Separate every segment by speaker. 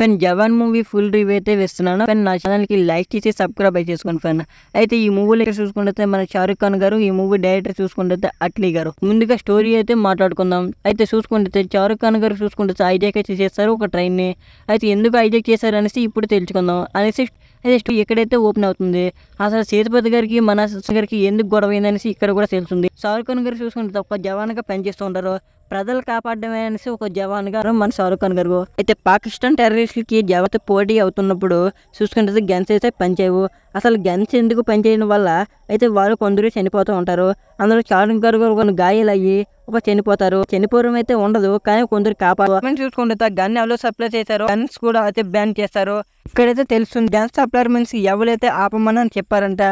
Speaker 1: friend Jawan movie full review అయితే వేస్తున్నాను friend నా ఛానల్కి లైక్ చేసి సబ్స్క్రైబ్ అయితే చేసుకోండి ఫ్రెండ్ అయితే ఈ మూవీలో చూసుకుంటే మన షారుఖ్ ఖాన్ గారు ఈ మూవీ డైరెక్టర్ చూసుకుంటే అట్లీ గారు ముందుగా స్టోరీ అయితే మాట్లాడుకుందాం అయితే చూసుకుంటే షారుక్ ఖాన్ గారు చూసుకుంటే ఐజాక్ అయితే చేస్తారు ఒక ట్రైన్ని అయితే ఎందుకు ఐజాక్ చేశారు అనేసి ఇప్పుడు తెలుసుకుందాం అనేసి అయితే స్టోరీ ఎక్కడైతే ఓపెన్ అవుతుంది అసలు సేతుపతి గారికి మన గారికి ఎందుకు గొడవ అయిందనేసి ఇక్కడ కూడా తెలుస్తుంది షారుఖ్ ఖాన్ గారు చూసుకుంటే తప్ప జవాన్గా పనిచేస్తూ ఉంటారు ప్రజలు కాపాడమే అనేసి ఒక జవాన్ గారు మన షారుఖ్ ఖాన్ గారు అయితే పాకిస్తాన్ టెర్రరిస్టులకి జవాన్ పోటీ అవుతున్నప్పుడు చూసుకుంటే గన్స్ అయితే పనిచేయవు అసలు గన్స్ ఎందుకు పనిచేయడం వల్ల అయితే వారు కొందరు చనిపోతూ ఉంటారు అందులో షారూఖ్ గారు కొన్ని గాయాలయ్యి ఒక చనిపోతారు చనిపోవడం అయితే ఉండదు కానీ కొందరు కాపాడు చూసుకుంటే గన్ ఎవరో సప్లై చేశారు గన్స్ కూడా అయితే బ్యాన్ చేస్తారు ఇక్కడైతే తెలుస్తుంది గన్స్ మీన్స్ ఎవరైతే ఆపమని చెప్పారంట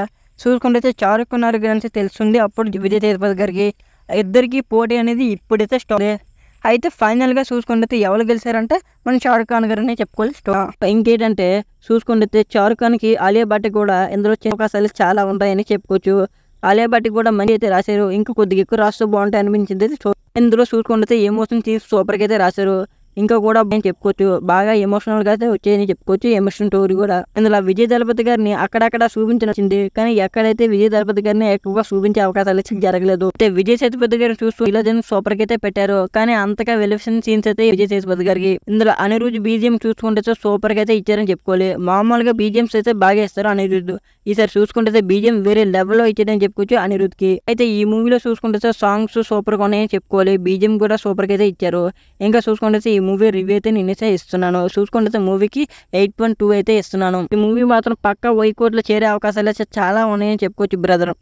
Speaker 1: చూసుకుంటే షారుఖ్ ఖాన్ గారి గురించి తెలుస్తుంది అప్పుడు విజయ్ సేతుపతి గారికి ఇద్దరికి పోటీ అనేది ఇప్పుడైతే స్టార్ట్ అయితే ఫైనల్గా చూసుకుంటే ఎవరు గెలిచారంటే మనం షారుఖ్ ఖాన్ గారనే చెప్పుకోవాలి ఇంకేంటంటే చూసుకుంటే షారుఖ్ ఖాన్కి ఆలియా భట్ కూడా ఇందులో అవకాశాలు చాలా ఉంటాయని చెప్పుకోవచ్చు ఆలియా భట్ కూడా మంచి అయితే రాశారు ఇంకా కొద్దిగా ఎక్కువ రాస్తూ బాగుంటాయి అనిపించింది ఇందులో చూసుకుంటే ఏమోషన్ తీసి సూపర్గా అయితే రాశారు ఇంకా కూడా నేను చెప్పుకోవచ్చు బాగా ఎమోషనల్గా అయితే వచ్చాయని చెప్పుకోవచ్చు ఎమోషన్ స్టోరీ కూడా ఇందులో విజయ్ దళపతి గారిని అక్కడక్కడ చూపించినచ్చింది కానీ ఎక్కడైతే విజయ్ దళపతి గారిని ఎక్కువగా చూపించే అవకాశాలు జరగలేదు అయితే విజయ్ సేతుపతి గారు చూస్తూ ఇలా సూపర్ కి అయితే పెట్టారు కానీ అంతగా వెలిసిన సీన్స్ అయితే విజయ్ సేతుపతి గారికి ఇందులో అనిరుద్ధ్ బీజియం చూసుకుంటే సూపర్ గా అయితే ఇచ్చారని చెప్పుకోవాలి మామూలుగా బీజిఎంస్ అయితే బాగా ఇస్తారు అనిరుద్ధ్ ఈసారి చూసుకుంటే బీజియం వేరే లెవెల్ లో ఇచ్చారని చెప్పుకోవచ్చు అనిరుద్ధ్ కి అయితే ఈ మూవీలో చూసుకుంటే సాంగ్స్ సూపర్ గా ఉన్నాయని చెప్పుకోవాలి బీజియం కూడా సూపర్ గా అయితే ఇచ్చారు ఇంకా చూసుకుంటే ఈ మూవీ రివ్యూ అయితే నిన్నైతే ఇస్తున్నాను చూసుకుంటే మూవీకి ఎయిట్ పాయింట్ టూ అయితే ఇస్తున్నాను ఈ మూవీ మాత్రం పక్క వైకోట్లో చేరే అవకాశాలు అయితే చాలా ఉన్నాయని చెప్పుకోవచ్చు బ్రదర్